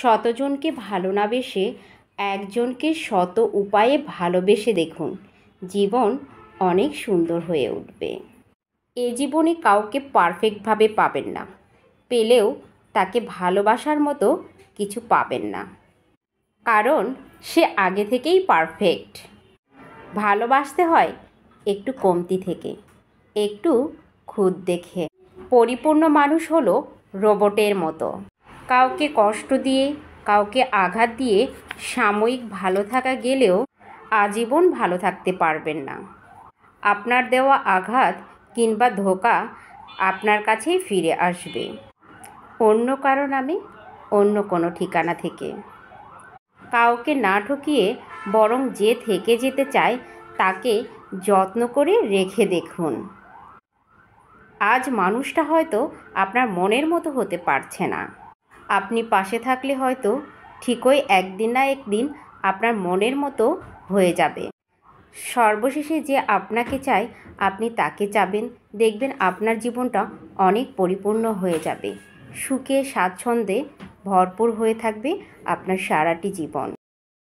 শতজনকে ভালো না বেসে একজনকে শত উপায়ে ভালোবেসে দেখুন জীবন অনেক সুন্দর হয়ে উঠবে এ জীবনে কাউকে পারফেক্টভাবে পাবেন না পেলেও তাকে ভালোবাসার মতো কিছু পাবেন না কারণ সে আগে থেকেই পারফেক্ট ভালোবাসতে হয় একটু কমতি থেকে একটু খুদ দেখে পরিপূর্ণ মানুষ হলো রোবটের মতো কাউকে কষ্ট দিয়ে কাউকে আঘাত দিয়ে সাময়িক ভালো থাকা গেলেও আজীবন ভালো থাকতে পারবেন না আপনার দেওয়া আঘাত কিংবা ধোকা আপনার কাছেই ফিরে আসবে অন্য কারো নামে অন্য কোনো ঠিকানা থেকে কাউকে না ঠকিয়ে বরং যে থেকে যেতে চায় তাকে যত্ন করে রেখে দেখুন আজ মানুষটা হয়তো আপনার মনের মতো হতে পারছে না আপনি পাশে থাকলে হয়তো ঠিকই একদিন না একদিন আপনার মনের মতো হয়ে যাবে সর্বশেষে যে আপনাকে চাই আপনি তাকে চাবেন দেখবেন আপনার জীবনটা অনেক পরিপূর্ণ হয়ে যাবে সুখে স্বাচ্ছন্দ্যে ভরপুর হয়ে থাকবে আপনার সারাটি জীবন